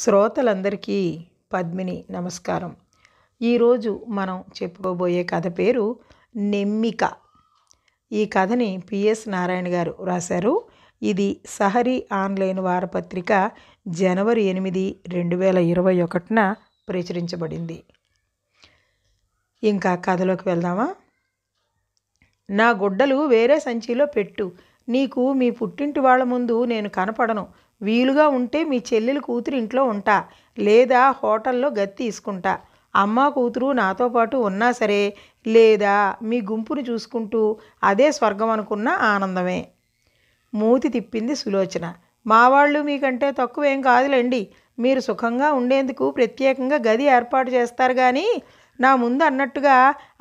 శ్రోతలందరికీ పద్మిని నమస్కారం ఈరోజు మనం చెప్పుకోబోయే కథ పేరు నెమ్మిక ఈ కథని పిఎస్ నారాయణ గారు రాశారు ఇది సహరి ఆన్లైన్ వారపత్రిక జనవరి ఎనిమిది రెండు వేల ఇరవై ఒకటిన ప్రచురించబడింది ఇంకా కథలోకి వెళ్దామా నా గుడ్డలు వేరే సంచిలో పెట్టు నీకు మీ పుట్టింటి వాళ్ళ ముందు నేను కనపడను వీలుగా ఉంటే మీ చెల్లెలు కూతురు ఇంట్లో ఉంటా లేదా హోటల్లో గది తీసుకుంటా అమ్మ కూతురు నాతో పాటు ఉన్నా సరే లేదా మీ గుంపుని చూసుకుంటూ అదే స్వర్గం అనుకున్న ఆనందమే మూతి తిప్పింది సులోచన మా వాళ్ళు మీకంటే తక్కువేం కాదులేండి మీరు సుఖంగా ఉండేందుకు ప్రత్యేకంగా గది ఏర్పాటు చేస్తారు కానీ నా ముందు అన్నట్టుగా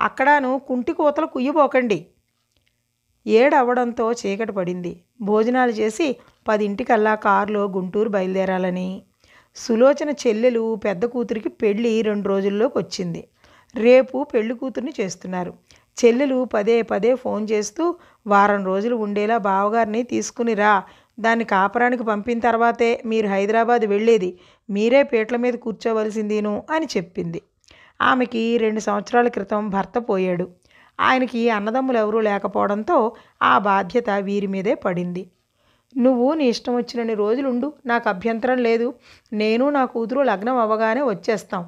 అక్కడాను కుంటి కూతలు కుయ్యిపోకండి ఏడవడంతో చీకటి పడింది భోజనాలు చేసి పదింటికల్లా కారులో గుంటూరు బయలుదేరాలని సులోచన చెల్లెలు పెద్ద కూతురికి పెళ్ళి రెండు రోజుల్లోకి వచ్చింది రేపు పెళ్లి కూతుర్ని చేస్తున్నారు చెల్లెలు పదే పదే ఫోన్ చేస్తూ వారం రోజులు ఉండేలా బావగారిని తీసుకుని రా దాన్ని కాపరానికి పంపిన తర్వాతే మీరు హైదరాబాద్ వెళ్ళేది మీరే పీటల మీద కూర్చోవలసిందిను అని చెప్పింది ఆమెకి రెండు సంవత్సరాల క్రితం భర్త పోయాడు ఆయనకి అన్నదమ్ములు ఎవరూ లేకపోవడంతో ఆ బాధ్యత వీరి మీదే పడింది నువ్వు నీ ఇష్టం వచ్చినన్ని రోజులు ఉండు నాకు అభ్యంతరం లేదు నేను నా కూతురు లగ్నం అవ్వగానే వచ్చేస్తాం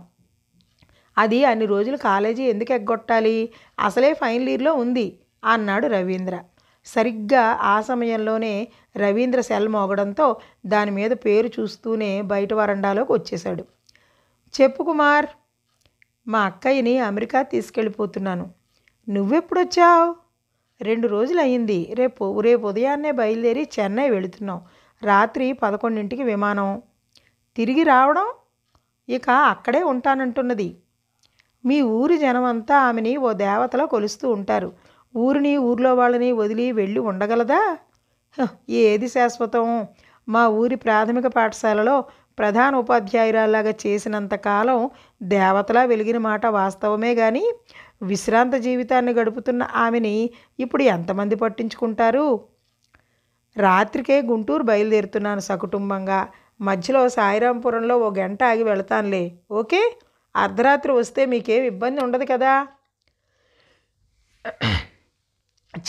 అది అన్ని రోజులు కాలేజీ ఎందుకు ఎగ్గొట్టాలి అసలే ఫైనల్ ఇయర్లో ఉంది అన్నాడు రవీంద్ర సరిగ్గా ఆ సమయంలోనే రవీంద్ర సెల్ మోగడంతో దాని మీద పేరు చూస్తూనే బయట వరండాలోకి వచ్చేశాడు చెప్పు కుమార్ మా అక్కయ్యని అమెరికా తీసుకెళ్ళిపోతున్నాను నువ్వెప్పుడొచ్చావు రెండు రోజులు అయ్యింది రేపు రేపు ఉదయాన్నే బయలుదేరి చెన్నై వెళుతున్నాం రాత్రి పదకొండింటికి విమానం తిరిగి రావడం ఇక అక్కడే ఉంటానంటున్నది మీ ఊరి జనమంతా ఆమెని ఓ దేవతలో కొలుస్తూ ఉంటారు ఊరిని ఊర్లో వాళ్ళని వదిలి వెళ్ళి ఉండగలదా ఏది శాశ్వతం మా ఊరి ప్రాథమిక పాఠశాలలో ప్రధాన ఉపాధ్యాయురాలాగా చేసినంతకాలం దేవతలా వెలిగిన మాట వాస్తవమే కానీ విశ్రాంత జీవితాన్ని గడుపుతున్న ఆమెని ఇప్పుడు ఎంతమంది పట్టించుకుంటారు రాత్రికే గుంటూరు బయలుదేరుతున్నాను సకుటుంబంగా మధ్యలో సాయిరాంపురంలో ఓ గంట ఆగి వెళతానులే ఓకే అర్ధరాత్రి వస్తే మీకేం ఇబ్బంది ఉండదు కదా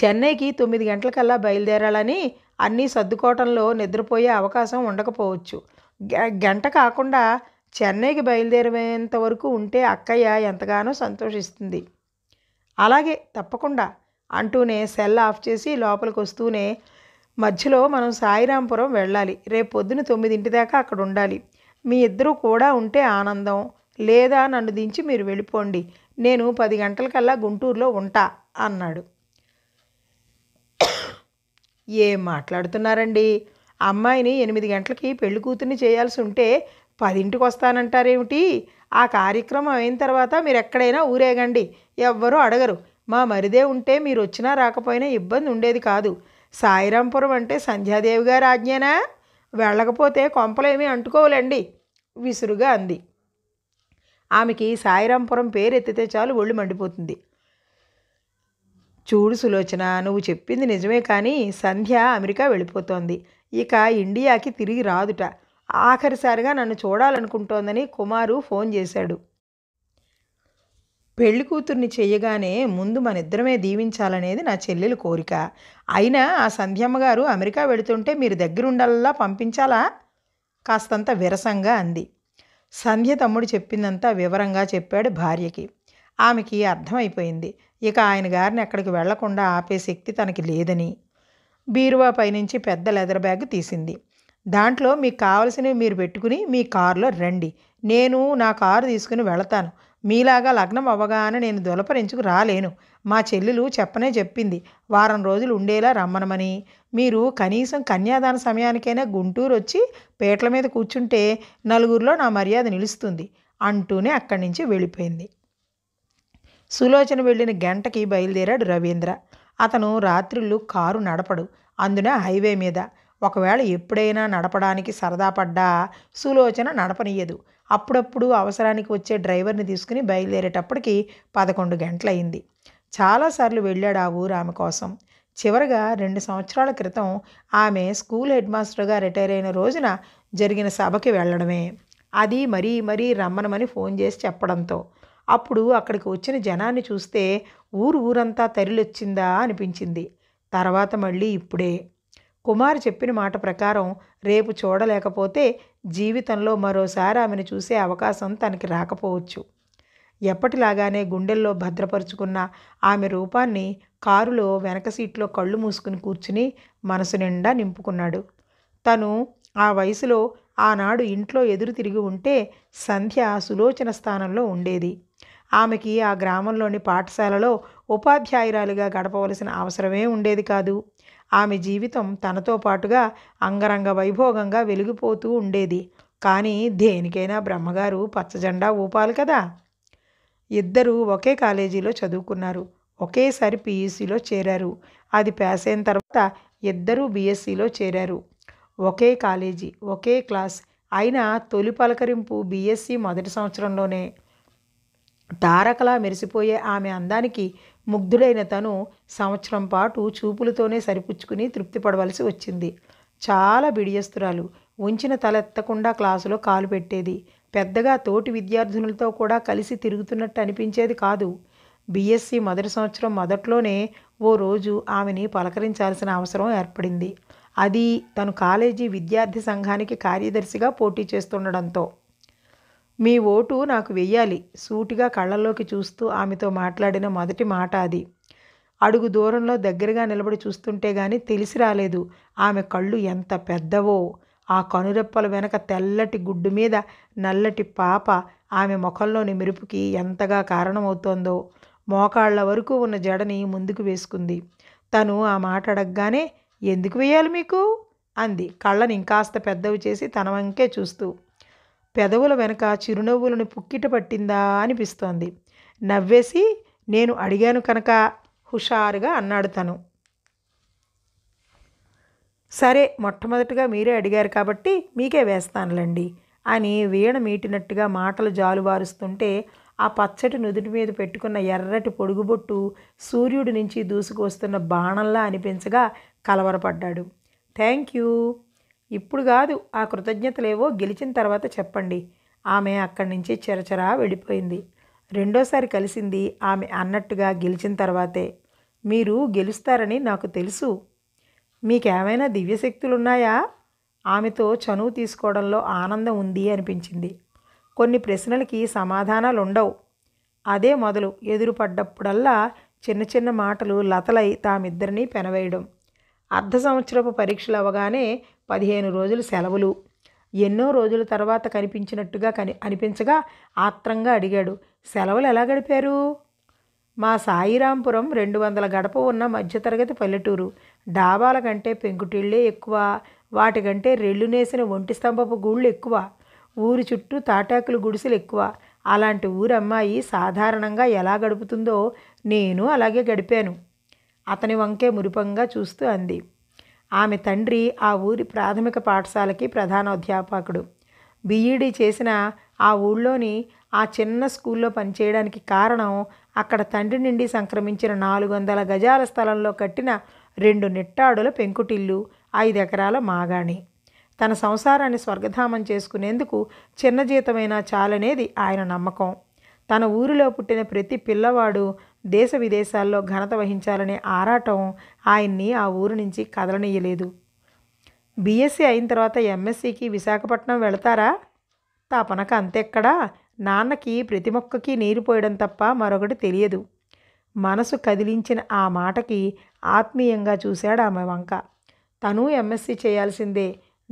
చెన్నైకి తొమ్మిది గంటలకల్లా బయలుదేరాలని అన్నీ సర్దుకోవటంలో నిద్రపోయే అవకాశం ఉండకపోవచ్చు గంట కాకుండా చెన్నైకి బయలుదేరేంత వరకు ఉంటే అక్కయ్య ఎంతగానో సంతోషిస్తుంది అలాగే తప్పకుండా అంటూనే సెల్ ఆఫ్ చేసి లోపలికి వస్తూనే మధ్యలో మనం సాయిరాంపురం వెళ్ళాలి రేపు పొద్దున తొమ్మిదింటి దాకా అక్కడ ఉండాలి మీ ఇద్దరూ కూడా ఉంటే ఆనందం లేదా నన్ను దించి మీరు వెళ్ళిపోండి నేను పది గంటలకల్లా గుంటూరులో ఉంటా అన్నాడు ఏం మాట్లాడుతున్నారండి అమ్మాయిని ఎనిమిది గంటలకి పెళ్లి కూతుర్ని చేయాల్సి ఉంటే పదింటికి వస్తానంటారేమిటి ఆ కార్యక్రమం అయిన తర్వాత మీరు ఎక్కడైనా ఊరేగండి ఎవ్వరూ అడగరు మా మరిదే ఉంటే మీరు వచ్చినా రాకపోయినా ఇబ్బంది ఉండేది కాదు సాయిరాంపురం అంటే సంధ్యాదేవి గారి ఆజ్ఞానా వెళ్ళకపోతే కొంపలేమీ అంటుకోవాలండి విసురుగా అంది ఆమెకి సాయిరాంపురం పేరు ఎత్తితే చాలు ఒళ్ళు మండిపోతుంది చూడు సులోచన నువ్వు చెప్పింది నిజమే కానీ సంధ్య అమెరికా వెళ్ళిపోతోంది ఇక ఇండియాకి తిరిగి రాదుట ఆఖరిసారిగా నన్ను చూడాలనుకుంటోందని కుమారు ఫోన్ చేశాడు పెళ్లి కూతుర్ని చేయగానే ముందు మనిద్దరమే దీవించాలనేది నా చెల్లెలు కోరిక అయినా ఆ సంధ్యమ్మగారు అమెరికా వెళుతుంటే మీరు దగ్గరుండల్లా పంపించాలా కాస్తంత విరసంగా అంది సంధ్య తమ్ముడు చెప్పిందంతా వివరంగా చెప్పాడు భార్యకి ఆమెకి అర్థమైపోయింది ఇక ఆయన గారిని అక్కడికి వెళ్లకుండా ఆపే శక్తి తనకి లేదని బీరువా పైనుంచి పెద్ద లెదర్ బ్యాగ్ తీసింది దాంట్లో మీకు కావలసినవి మీరు పెట్టుకుని మీ కారులో రండి నేను నా కారు తీసుకుని వెళతాను మీలాగా లగ్నం అవ్వగానే నేను దొలపరించుకు రాలేను మా చెల్లెలు చెప్పనే చెప్పింది వారం రోజులు ఉండేలా రమ్మనమని మీరు కనీసం కన్యాదాన సమయానికైనా గుంటూరు వచ్చి పేటల మీద కూర్చుంటే నలుగురిలో నా మర్యాద నిలుస్తుంది అంటూనే అక్కడి నుంచి వెళ్ళిపోయింది సులోచన వెళ్ళిన గంటకి బయలుదేరాడు రవీంద్ర అతను రాత్రిళ్ళు కారు నడపడు అందున హైవే మీద ఒకవేళ ఎప్పుడైనా నడపడానికి సరదా పడ్డా సులోచన నడపనీయదు అప్పుడప్పుడు అవసరానికి వచ్చే డ్రైవర్ని తీసుకుని బయలుదేరేటప్పటికి పదకొండు గంటలయింది చాలాసార్లు వెళ్ళాడు ఆ ఊరు ఆమె కోసం చివరగా రెండు సంవత్సరాల క్రితం ఆమె స్కూల్ హెడ్ మాస్టర్గా రిటైర్ అయిన రోజున జరిగిన సభకి వెళ్ళడమే అది మరీ మరీ రమ్మనమని ఫోన్ చేసి చెప్పడంతో అప్పుడు అక్కడికి వచ్చిన జనాన్ని చూస్తే ఊరు ఊరంతా తరిలొచ్చిందా అనిపించింది తర్వాత మళ్ళీ ఇప్పుడే కుమార్ చెప్పిన మాట ప్రకారం రేపు చూడలేకపోతే జీవితంలో మరోసారి ఆమెను చూసే అవకాశం తనకి రాకపోవచ్చు ఎప్పటిలాగానే గుండెల్లో భద్రపరుచుకున్న ఆమె రూపాన్ని కారులో వెనక సీట్లో కళ్ళు మూసుకుని కూర్చుని మనసు నిండా నింపుకున్నాడు తను ఆ వయసులో ఆనాడు ఇంట్లో ఎదురు తిరిగి ఉంటే సంధ్య సులోచన స్థానంలో ఉండేది ఆమెకి ఆ గ్రామంలోని పాఠశాలలో ఉపాధ్యాయురాలుగా గడపవలసిన అవసరమే ఉండేది కాదు ఆమె జీవితం తనతో పాటుగా అంగరంగ వైభోగంగా వెలిగిపోతూ ఉండేది కానీ దేనికైనా బ్రహ్మగారు పచ్చజెండా ఊపాలి కదా ఇద్దరూ ఒకే కాలేజీలో చదువుకున్నారు ఒకేసారి పీయూసీలో చేరారు అది పాస్ అయిన తర్వాత ఇద్దరూ బీఎస్సీలో చేరారు ఒకే కాలేజీ ఒకే క్లాస్ అయినా తొలి పలకరింపు బీఎస్సీ మొదటి సంవత్సరంలోనే తారకలా మెరిసిపోయే ఆమె అందానికి ముగ్ధుడైన తను సంవత్సరం పాటు చూపులతోనే సరిపుచ్చుకుని తృప్తి పడవలసి వచ్చింది చాలా బిడియస్తురాలు ఉంచిన తలెత్తకుండా క్లాసులో కాలు పెట్టేది పెద్దగా తోటి విద్యార్థినులతో కూడా కలిసి తిరుగుతున్నట్టు అనిపించేది కాదు బీఎస్సీ మొదటి సంవత్సరం మొదట్లోనే ఓ రోజు ఆమెని పలకరించాల్సిన అవసరం ఏర్పడింది అది తను కాలేజీ విద్యార్థి సంఘానికి కార్యదర్శిగా పోటీ చేస్తుండడంతో మీ ఓటు నాకు వెయ్యాలి సూటిగా కళ్ళల్లోకి చూస్తూ ఆమెతో మాట్లాడిన మొదటి మాట అది అడుగు దూరంలో దగ్గరగా నిలబడి చూస్తుంటే గాని తెలిసి రాలేదు ఆమె కళ్ళు ఎంత పెద్దవో ఆ కనురెప్పల వెనక తెల్లటి గుడ్డు మీద నల్లటి పాప ఆమె ముఖంలోని మెరుపుకి ఎంతగా కారణమవుతోందో మోకాళ్ల వరకు ఉన్న జడని ముందుకు వేసుకుంది తను ఆ మాట అడగగానే ఎందుకు వేయాలి మీకు అంది కళ్ళని ఇంకాస్త పెద్దవి చేసి తన వంకే చూస్తూ పెదవుల వెనక చిరునవ్వులను పుక్కిట పట్టిందా అనిపిస్తోంది నవ్వేసి నేను అడిగాను కనుక హుషారుగా అన్నాడు తను సరే మొట్టమొదటిగా మీరే అడిగారు కాబట్టి మీకే వేస్తానులండి అని వీణ మీటినట్టుగా మాటలు జాలువారుస్తుంటే ఆ పచ్చటి నుదుటి మీద పెట్టుకున్న ఎర్రటి పొడుగుబొట్టు సూర్యుడి నుంచి దూసుకొస్తున్న బాణంలా అనిపించగా కలవరపడ్డాడు థ్యాంక్ యూ ఇప్పుడు కాదు ఆ కృతజ్ఞతలేవో గెలిచిన తర్వాత చెప్పండి ఆమె అక్కడి నుంచి చెరచరా వెళ్ళిపోయింది రెండోసారి కలిసింది ఆమె అన్నట్టుగా గెలిచిన తర్వాతే మీరు గెలుస్తారని నాకు తెలుసు మీకేమైనా దివ్యశక్తులున్నాయా ఆమెతో చనువు తీసుకోవడంలో ఆనందం ఉంది అనిపించింది కొన్ని ప్రశ్నలకి సమాధానాలు ఉండవు అదే మొదలు ఎదురుపడ్డప్పుడల్లా చిన్న చిన్న మాటలు లతలై తామిద్దరినీ పెనవేయడం అర్ధ సంవత్సరపు పరీక్షలు అవగానే పదిహేను రోజులు సెలవులు ఎన్నో రోజుల తర్వాత కనిపించినట్టుగా కని అనిపించగా ఆత్రంగా అడిగాడు సెలవులు ఎలా గడిపారు మా సాయిరాంపురం రెండు వందల గడప ఉన్న మధ్యతరగతి పల్లెటూరు డాబాల కంటే పెంకుటిళ్ళే ఎక్కువ వాటికంటే రెళ్ళు నేసిన ఒంటి స్తంభపు గూళ్ళు ఎక్కువ ఊరు చుట్టూ తాటాకులు గుడిసెలు ఎక్కువ అలాంటి ఊరమ్మాయి సాధారణంగా ఎలా గడుపుతుందో నేను అలాగే గడిపాను అతని వంకే మురిపంగా చూస్తూ అంది ఆమె తండ్రి ఆ ఊరి ప్రాథమిక పాఠశాలకి ప్రధాన అధ్యాపకుడు బీఈడీ చేసిన ఆ ఊళ్ళోని ఆ చిన్న స్కూల్లో పనిచేయడానికి కారణం అక్కడ తండ్రి నుండి సంక్రమించిన నాలుగు వందల గజాల స్థలంలో కట్టిన రెండు నిట్టాడుల పెంకుటిల్లు ఐదు ఎకరాల మాగాణి తన సంసారాన్ని స్వర్గధామం చేసుకునేందుకు చిన్న జీతమైనా చాలనేది ఆయన నమ్మకం తన ఊరిలో పుట్టిన ప్రతి పిల్లవాడు దేశ విదేశాల్లో ఘనత వహించాలనే ఆరాటం ఆయన్ని ఆ ఊరు నుంచి కదలనీయలేదు బీఎస్సీ అయిన తర్వాత ఎంఎస్సీకి విశాఖపట్నం వెళతారా తాపనక అంతెక్కడా నాన్నకి ప్రతి మొక్కకి నీరు పోయడం తప్ప మరొకటి తెలియదు మనసు కదిలించిన ఆ మాటకి ఆత్మీయంగా చూశాడు ఆమె వంక తను ఎంఎస్సీ చేయాల్సిందే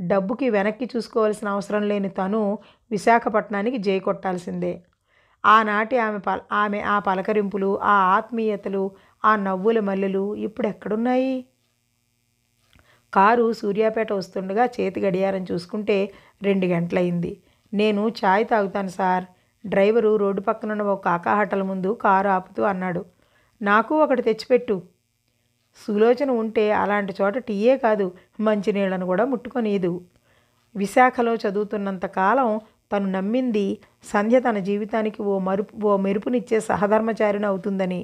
డబ్బుకి వెనక్కి చూసుకోవాల్సిన అవసరం లేని తను విశాఖపట్నానికి జై కొట్టాల్సిందే ఆనాటి ఆమె పల ఆమె ఆ పలకరింపులు ఆ ఆత్మీయతలు ఆ నవ్వుల మల్లెలు ఇప్పుడు ఎక్కడున్నాయి కారు సూర్యాపేట వస్తుండగా చేతి గడియారం చూసుకుంటే రెండు గంటలయింది నేను ఛాయ్ తాగుతాను సార్ డ్రైవరు రోడ్డు పక్కనున్న ఒక కాకా హటల ముందు కారు ఆపుతూ అన్నాడు నాకు ఒకటి తెచ్చిపెట్టు సులోచన ఉంటే అలాంటి చోట టీయే కాదు మంచినీళ్ళను కూడా ముట్టుకొనియదు విశాఖలో చదువుతున్నంత కాలం తను నమ్మింది సంధ్య తన జీవితానికి ఓ మరుపు ఓ మెరుపునిచ్చే సహధర్మచారిని అవుతుందని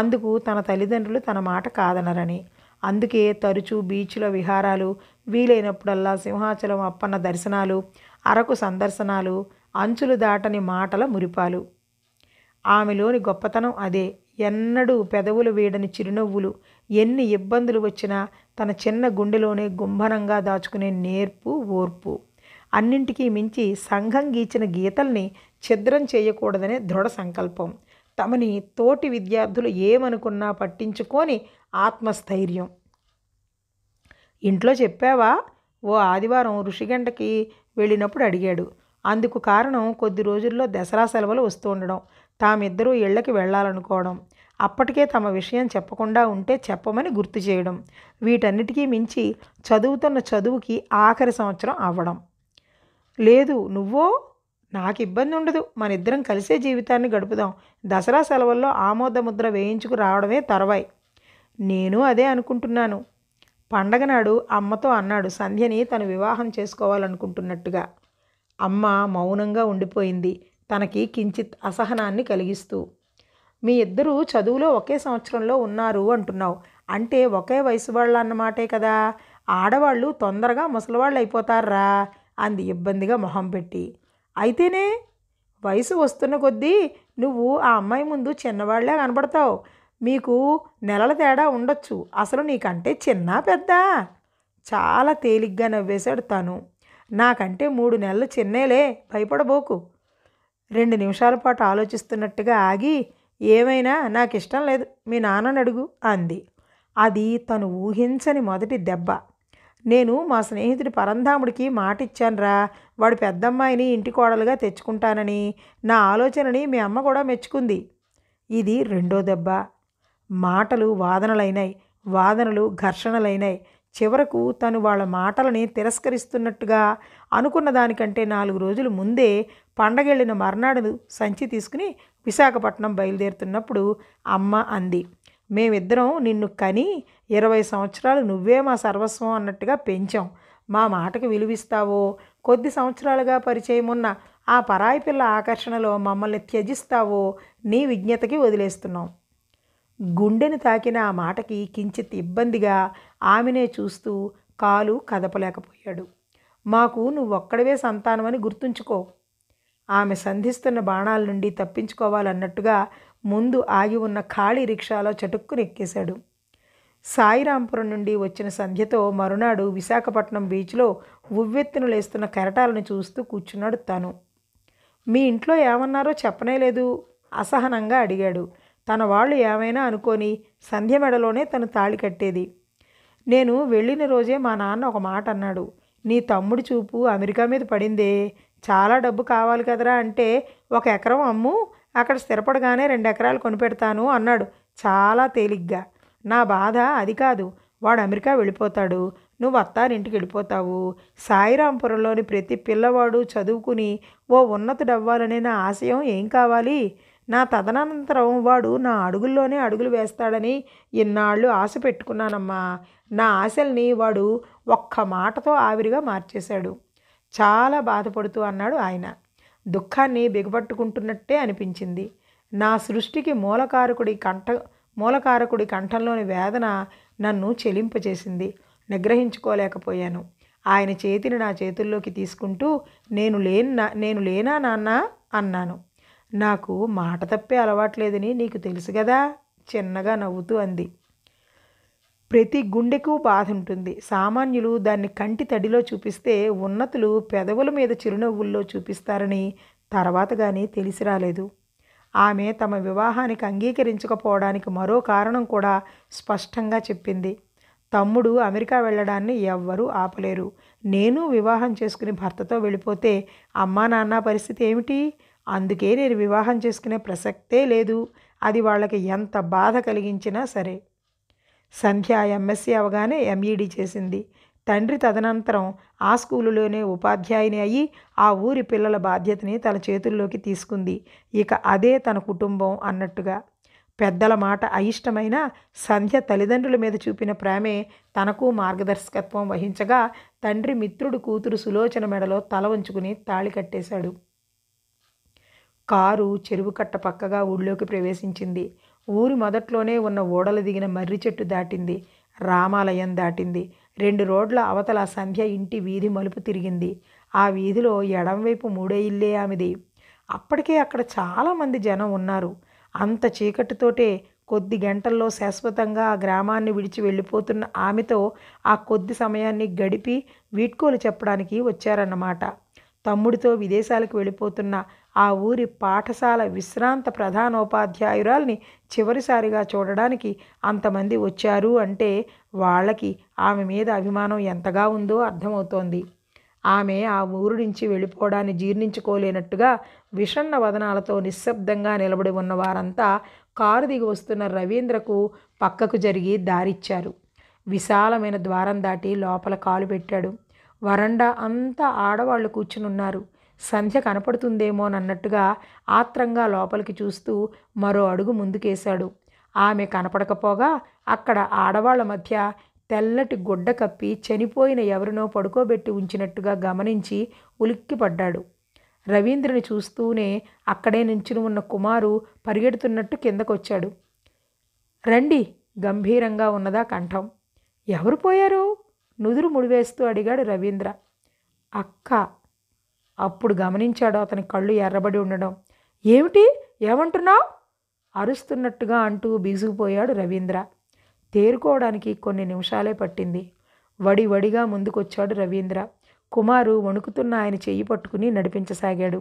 అందుకు తన తల్లిదండ్రులు తన మాట కాదనరని అందుకే తరచూ బీచ్లో విహారాలు వీలైనప్పుడల్లా సింహాచలం అప్పన్న దర్శనాలు అరకు సందర్శనాలు అంచులు దాటని మాటల మురిపాలు ఆమెలోని గొప్పతనం అదే ఎన్నడూ పెదవులు వీడని చిరునవ్వులు ఎన్ని ఇబ్బందులు వచ్చినా తన చిన్న గుండెలోనే గుంభనంగా దాచుకునే నేర్పు ఓర్పు అన్నింటికీ మించి సంఘం గీచిన గీతల్ని ఛిద్రం చేయకూడదనే దృఢ సంకల్పం తమని తోటి విద్యార్థులు ఏమనుకున్నా పట్టించుకొని ఆత్మస్థైర్యం ఇంట్లో చెప్పావా ఓ ఆదివారం ఋషిగంటకి వెళ్ళినప్పుడు అడిగాడు అందుకు కారణం కొద్ది రోజుల్లో దసరా సెలవులు వస్తుండడం తామిద్దరూ ఇళ్లకి వెళ్ళాలనుకోవడం అప్పటికే తమ విషయం చెప్పకుండా ఉంటే చెప్పమని గుర్తు చేయడం వీటన్నిటికీ మించి చదువుతున్న చదువుకి ఆఖరి సంవత్సరం అవ్వడం లేదు నువ్వో నాకు ఇబ్బంది ఉండదు మన ఇద్దరం కలిసే జీవితాన్ని గడుపుదాం దసరా సెలవుల్లో ఆమోదముద్ర వేయించుకు రావడమే తర్వాయి నేను అదే అనుకుంటున్నాను పండగ నాడు అమ్మతో అన్నాడు సంధ్యని తను వివాహం చేసుకోవాలనుకుంటున్నట్టుగా అమ్మ మౌనంగా ఉండిపోయింది తనకి కించిత్ అసహనాన్ని కలిగిస్తూ మీ ఇద్దరూ చదువులో ఒకే సంవత్సరంలో ఉన్నారు అంటున్నావు అంటే ఒకే వయసు వాళ్ళు అన్నమాటే కదా ఆడవాళ్ళు తొందరగా ముసలివాళ్ళు అయిపోతారా అంది ఇబ్బందిగా మొహం పెట్టి అయితేనే వయసు వస్తున్న కొద్దీ నువ్వు ఆ అమ్మాయి ముందు చిన్నవాళ్లే కనపడతావు మీకు నెలల తేడా ఉండొచ్చు అసలు నీకంటే చిన్న పెద్ద చాలా తేలిగ్గా నవ్వేశాడు తను నాకంటే మూడు నెలలు చిన్నేలే భయపడబోకు రెండు నిమిషాల పాటు ఆలోచిస్తున్నట్టుగా ఆగి ఏమైనా నాకు ఇష్టం లేదు మీ నాన్నని అడుగు అంది అది తను ఊహించని మొదటి దెబ్బ నేను మా స్నేహితుడి పరంధాముడికి మాట ఇచ్చానురా వాడు పెద్దమ్మాయిని ఇంటి కోడలుగా తెచ్చుకుంటానని నా ఆలోచనని మీ అమ్మ కూడా మెచ్చుకుంది ఇది రెండో దెబ్బ మాటలు వాదనలైనాయి వాదనలు ఘర్షణలైనాయి చివరకు తను వాళ్ళ మాటలని తిరస్కరిస్తున్నట్టుగా అనుకున్న దానికంటే నాలుగు రోజులు ముందే పండగెళ్ళిన మర్నాడు సంచి తీసుకుని విశాఖపట్నం బయలుదేరుతున్నప్పుడు అమ్మ అంది మేమిద్దరం నిన్ను కని ఇరవై సంవత్సరాలు నువ్వే మా సర్వస్వం అన్నట్టుగా పెంచాం మా మాటకు విలువిస్తావో కొద్ది సంవత్సరాలుగా పరిచయం ఉన్న ఆ పరాయి పిల్ల ఆకర్షణలో మమ్మల్ని త్యజిస్తావో నీ విజ్ఞతకి వదిలేస్తున్నాం గుండెని తాకిన ఆ మాటకి కించిత్ ఇబ్బందిగా ఆమెనే చూస్తూ కాలు కదపలేకపోయాడు మాకు నువ్వొక్కడవే సంతానమని గుర్తుంచుకో ఆమె సంధిస్తున్న బాణాల నుండి తప్పించుకోవాలన్నట్టుగా ముందు ఆగి ఉన్న ఖాళీ రిక్షాలో చటుక్కు నెక్కేశాడు సాయిరాంపురం నుండి వచ్చిన సంధ్యతో మరునాడు విశాఖపట్నం బీచ్లో ఉవ్వెత్తున లేస్తున్న కెరటాలను చూస్తూ కూర్చున్నాడు తను మీ ఇంట్లో ఏమన్నారో చెప్పనే లేదు అసహనంగా అడిగాడు తన వాళ్ళు ఏమైనా అనుకొని సంధ్య మెడలోనే తను తాళి కట్టేది నేను వెళ్ళిన రోజే మా నాన్న ఒక మాట అన్నాడు నీ తమ్ముడి చూపు అమెరికా మీద పడిందే చాలా డబ్బు కావాలి కదరా అంటే ఒక ఎకరం అమ్ము అక్కడ స్థిరపడగానే రెండు ఎకరాలు కొనిపెడతాను అన్నాడు చాలా తేలిగ్గా నా బాధ అది కాదు వాడు అమెరికా వెళ్ళిపోతాడు నువ్వు అత్తారింటికి వెళ్ళిపోతావు సాయిరాంపురంలోని ప్రతి పిల్లవాడు చదువుకుని ఓ ఉన్నతుడవ్వాలనే నా ఆశయం ఏం కావాలి నా తదనంతరం వాడు నా అడుగుల్లోనే అడుగులు వేస్తాడని ఇన్నాళ్ళు ఆశ పెట్టుకున్నానమ్మా నా ఆశల్ని వాడు ఒక్క మాటతో ఆవిరిగా మార్చేశాడు చాలా బాధపడుతూ అన్నాడు ఆయన దుఃఖాన్ని బిగపట్టుకుంటున్నట్టే అనిపించింది నా సృష్టికి మూలకారకుడి కంఠ మూలకారకుడి కంఠంలోని వేదన నన్ను చెలింపచేసింది నిగ్రహించుకోలేకపోయాను ఆయన చేతిని నా చేతుల్లోకి తీసుకుంటూ నేను లేనా నేను లేనా నాన్న అన్నాను నాకు మాట తప్పే అలవాట్లేదని నీకు తెలుసు కదా చిన్నగా నవ్వుతూ అంది ప్రతి గుండెకు బాధ ఉంటుంది సామాన్యులు దాన్ని కంటి తడిలో చూపిస్తే ఉన్నతులు పెదవుల మీద చిరునవ్వుల్లో చూపిస్తారని తర్వాత కానీ తెలిసి రాలేదు ఆమె తమ వివాహానికి అంగీకరించకపోవడానికి మరో కారణం కూడా స్పష్టంగా చెప్పింది తమ్ముడు అమెరికా వెళ్ళడాన్ని ఎవ్వరూ ఆపలేరు నేను వివాహం చేసుకుని భర్తతో వెళ్ళిపోతే అమ్మా నాన్న పరిస్థితి ఏమిటి అందుకే నేను వివాహం చేసుకునే ప్రసక్తే లేదు అది వాళ్ళకి ఎంత బాధ కలిగించినా సరే సంధ్య ఎంఎస్సీ అవగానే ఎంఈడి చేసింది తండ్రి తదనంతరం ఆ స్కూలులోనే ఉపాధ్యాయుని అయి ఆ ఊరి పిల్లల బాధ్యతని తన చేతుల్లోకి తీసుకుంది ఇక అదే తన కుటుంబం అన్నట్టుగా పెద్దల మాట అయిష్టమైన సంధ్య తల్లిదండ్రుల మీద చూపిన ప్రేమే తనకు మార్గదర్శకత్వం వహించగా తండ్రి మిత్రుడు కూతురు సులోచన మెడలో తల వంచుకుని తాళి కట్టేశాడు కారు చెరువు కట్ట పక్కగా ఊళ్ళోకి ప్రవేశించింది ఊరి మొదట్లోనే ఉన్న ఓడలు దిగిన మర్రి చెట్టు దాటింది రామాలయం దాటింది రెండు రోడ్ల అవతల సంధ్య ఇంటి వీధి మలుపు తిరిగింది ఆ వీధిలో ఎడంవైపు మూడే ఇల్లే ఆమెది అప్పటికే అక్కడ చాలామంది జనం ఉన్నారు అంత చీకటితోటే కొద్ది గంటల్లో శాశ్వతంగా ఆ గ్రామాన్ని విడిచి వెళ్ళిపోతున్న ఆమెతో ఆ కొద్ది సమయాన్ని గడిపి వీడ్కోలు చెప్పడానికి వచ్చారన్నమాట తమ్ముడితో విదేశాలకు వెళ్ళిపోతున్న ఆ ఊరి పాఠశాల విశ్రాంత ప్రధానోపాధ్యాయురాల్ని చివరిసారిగా చూడడానికి అంతమంది వచ్చారు అంటే వాళ్ళకి ఆమె మీద అభిమానం ఎంతగా ఉందో అర్థమవుతోంది ఆమె ఆ ఊరు నుంచి వెళ్ళిపోవడాన్ని జీర్ణించుకోలేనట్టుగా విషన్న వదనాలతో నిశ్శబ్దంగా నిలబడి ఉన్న వారంతా కారు దిగి వస్తున్న రవీంద్రకు పక్కకు జరిగి దారిచ్చారు విశాలమైన ద్వారం దాటి లోపల కాలు పెట్టాడు వరండా అంతా ఆడవాళ్లు ఉన్నారు సంధ్య కనపడుతుందేమోనన్నట్టుగా ఆత్రంగా లోపలికి చూస్తూ మరో అడుగు ముందుకేశాడు ఆమె కనపడకపోగా అక్కడ ఆడవాళ్ల మధ్య తెల్లటి గుడ్డ కప్పి చనిపోయిన ఎవరినో పడుకోబెట్టి ఉంచినట్టుగా గమనించి ఉలిక్కిపడ్డాడు రవీంద్రని చూస్తూనే అక్కడే నుంచి ఉన్న కుమారు పరిగెడుతున్నట్టు కిందకొచ్చాడు రండి గంభీరంగా ఉన్నదా కంఠం ఎవరు పోయారు నుదురు ముడివేస్తూ అడిగాడు రవీంద్ర అక్క అప్పుడు గమనించాడు అతని కళ్ళు ఎర్రబడి ఉండడం ఏమిటి ఏమంటున్నావు అరుస్తున్నట్టుగా అంటూ బీసుకుపోయాడు రవీంద్ర తేరుకోవడానికి కొన్ని నిమిషాలే పట్టింది వడి వడిగా ముందుకొచ్చాడు రవీంద్ర కుమారు వణుకుతున్న ఆయన చెయ్యి పట్టుకుని నడిపించసాగాడు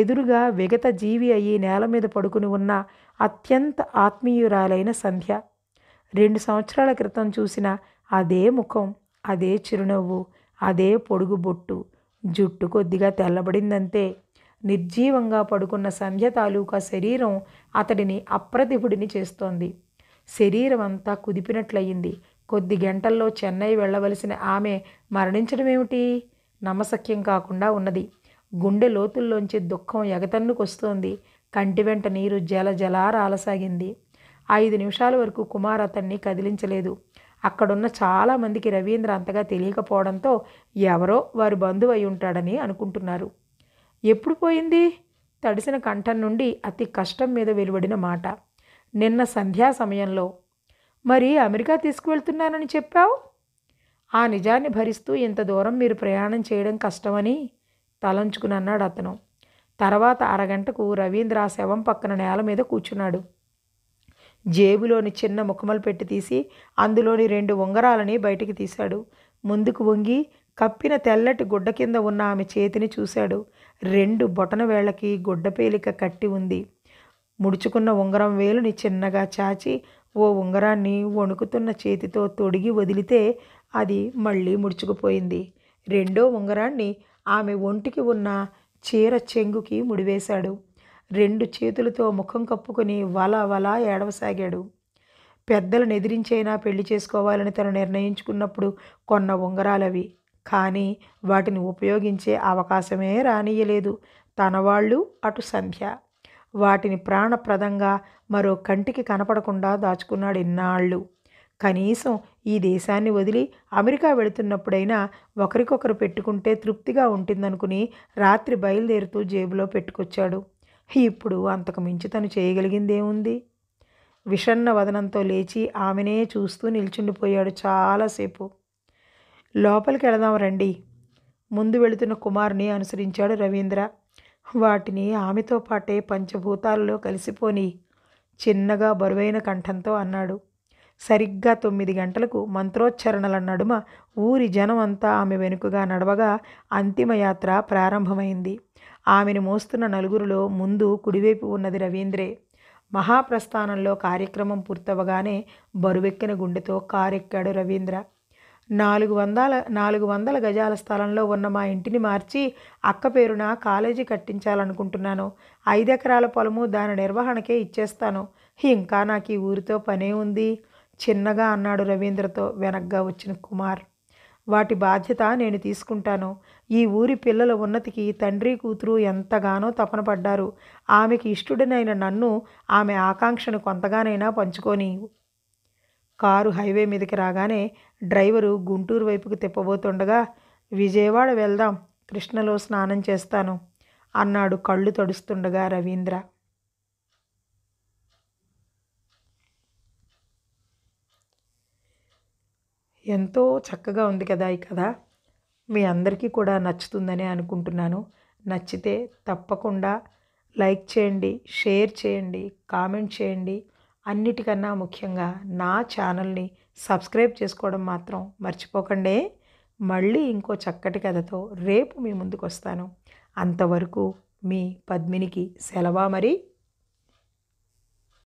ఎదురుగా విగత జీవి అయ్యి నేల మీద పడుకుని ఉన్న అత్యంత ఆత్మీయురాలైన సంధ్య రెండు సంవత్సరాల క్రితం చూసిన అదే ముఖం అదే చిరునవ్వు అదే పొడుగు బొట్టు జుట్టు కొద్దిగా తెల్లబడిందంతే నిర్జీవంగా పడుకున్న సంధ్య తాలూకా శరీరం అతడిని అప్రతిభుడిని చేస్తోంది శరీరం అంతా కుదిపినట్లయింది కొద్ది గంటల్లో చెన్నై వెళ్ళవలసిన ఆమె మరణించడమేమిటి నమసక్యం కాకుండా ఉన్నది గుండె లోతుల్లోంచి దుఃఖం ఎగతన్నుకొస్తోంది కంటి వెంట నీరు జల జలా రాలసాగింది ఐదు నిమిషాల వరకు కుమార్ అతన్ని కదిలించలేదు అక్కడున్న చాలామందికి రవీంద్ర అంతగా తెలియకపోవడంతో ఎవరో వారి బంధువు అయి ఉంటాడని అనుకుంటున్నారు ఎప్పుడు పోయింది తడిసిన కంఠం నుండి అతి కష్టం మీద వెలువడిన మాట నిన్న సంధ్యా సమయంలో మరి అమెరికా తీసుకువెళ్తున్నానని చెప్పావు ఆ నిజాన్ని భరిస్తూ ఇంత దూరం మీరు ప్రయాణం చేయడం కష్టమని అన్నాడు అతను తర్వాత అరగంటకు రవీంద్ర శవం పక్కన నేల మీద కూర్చున్నాడు జేబులోని చిన్న ముఖమలు పెట్టి తీసి అందులోని రెండు ఉంగరాలని బయటికి తీశాడు ముందుకు వంగి కప్పిన తెల్లటి గుడ్డ కింద ఉన్న ఆమె చేతిని చూశాడు రెండు బొటన వేళ్లకి గుడ్డపేలిక కట్టి ఉంది ముడుచుకున్న ఉంగరం వేలుని చిన్నగా చాచి ఓ ఉంగరాన్ని వణుకుతున్న చేతితో తొడిగి వదిలితే అది మళ్ళీ ముడుచుకుపోయింది రెండో ఉంగరాన్ని ఆమె ఒంటికి ఉన్న చీర చెంగుకి ముడివేశాడు రెండు చేతులతో ముఖం కప్పుకొని వల వల ఏడవసాగాడు పెద్దలను ఎదిరించైనా పెళ్లి చేసుకోవాలని తను నిర్ణయించుకున్నప్పుడు కొన్న ఉంగరాలవి కానీ వాటిని ఉపయోగించే అవకాశమే రానియలేదు తన వాళ్ళు అటు సంధ్య వాటిని ప్రాణప్రదంగా మరో కంటికి కనపడకుండా దాచుకున్నాడు ఇన్నాళ్ళు కనీసం ఈ దేశాన్ని వదిలి అమెరికా వెళుతున్నప్పుడైనా ఒకరికొకరు పెట్టుకుంటే తృప్తిగా ఉంటుందనుకుని రాత్రి బయలుదేరుతూ జేబులో పెట్టుకొచ్చాడు ఇప్పుడు అంతకు మించి తను చేయగలిగిందేముంది విషన్న వదనంతో లేచి ఆమెనే చూస్తూ నిల్చుండిపోయాడు చాలాసేపు లోపలికి వెళదాం రండి ముందు వెళుతున్న కుమార్ని అనుసరించాడు రవీంద్ర వాటిని ఆమెతో పాటే పంచభూతాలలో కలిసిపోని చిన్నగా బరువైన కంఠంతో అన్నాడు సరిగ్గా తొమ్మిది గంటలకు మంత్రోచ్చరణల నడుమ ఊరి జనం అంతా ఆమె వెనుకగా నడవగా అంతిమయాత్ర ప్రారంభమైంది ఆమెను మోస్తున్న నలుగురిలో ముందు కుడివైపు ఉన్నది రవీంద్రే మహాప్రస్థానంలో కార్యక్రమం పూర్తవగానే బరువెక్కిన గుండెతో కారెక్కాడు రవీంద్ర నాలుగు వందల నాలుగు వందల గజాల స్థలంలో ఉన్న మా ఇంటిని మార్చి అక్క పేరున కాలేజీ కట్టించాలనుకుంటున్నాను ఐదెకరాల పొలము దాని నిర్వహణకే ఇచ్చేస్తాను ఇంకా నాకు ఈ ఊరితో పనే ఉంది చిన్నగా అన్నాడు రవీంద్రతో వెనక్గా వచ్చిన కుమార్ వాటి బాధ్యత నేను తీసుకుంటాను ఈ ఊరి పిల్లల ఉన్నతికి తండ్రి కూతురు ఎంతగానో తపన పడ్డారు ఆమెకి ఇష్టడనైన నన్ను ఆమె ఆకాంక్షను కొంతగానైనా పంచుకొని కారు హైవే మీదకి రాగానే డ్రైవరు గుంటూరు వైపుకు తిప్పబోతుండగా విజయవాడ వెళ్దాం కృష్ణలో స్నానం చేస్తాను అన్నాడు కళ్ళు తడుస్తుండగా రవీంద్ర ఎంతో చక్కగా ఉంది కదా ఈ కథ మీ అందరికీ కూడా నచ్చుతుందని అనుకుంటున్నాను నచ్చితే తప్పకుండా లైక్ చేయండి షేర్ చేయండి కామెంట్ చేయండి అన్నిటికన్నా ముఖ్యంగా నా ఛానల్ని సబ్స్క్రైబ్ చేసుకోవడం మాత్రం మర్చిపోకండి మళ్ళీ ఇంకో చక్కటి కథతో రేపు మీ ముందుకు వస్తాను అంతవరకు మీ పద్మినికి సెలవా మరి